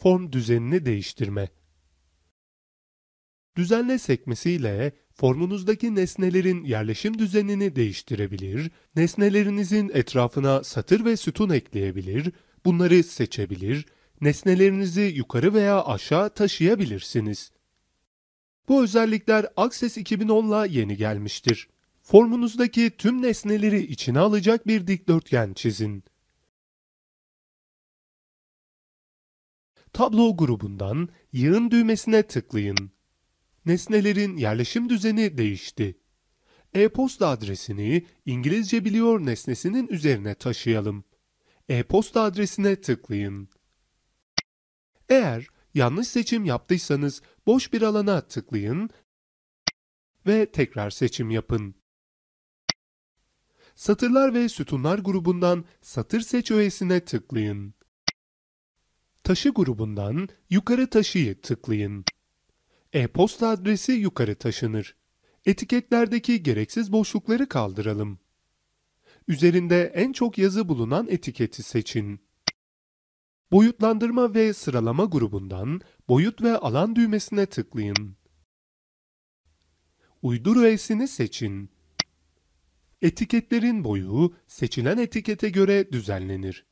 form düzenini değiştirme. Düzenle sekmesiyle formunuzdaki nesnelerin yerleşim düzenini değiştirebilir, nesnelerinizin etrafına satır ve sütun ekleyebilir, bunları seçebilir, nesnelerinizi yukarı veya aşağı taşıyabilirsiniz. Bu özellikler Access 2010'la yeni gelmiştir. Formunuzdaki tüm nesneleri içine alacak bir dikdörtgen çizin. tablo grubundan yığın düğmesine tıklayın. Nesnelerin yerleşim düzeni değişti. E-posta adresini İngilizce biliyor nesnesinin üzerine taşıyalım. E-posta adresine tıklayın. Eğer yanlış seçim yaptıysanız boş bir alana tıklayın ve tekrar seçim yapın. Satırlar ve sütunlar grubundan satır seç öğesine tıklayın taşı grubundan yukarı taşıyı tıklayın. E-posta adresi yukarı taşınır. Etiketlerdeki gereksiz boşlukları kaldıralım. Üzerinde en çok yazı bulunan etiketi seçin. Boyutlandırma ve sıralama grubundan boyut ve alan düğmesine tıklayın. Uydur öğesini seçin. Etiketlerin boyu seçilen etikete göre düzenlenir.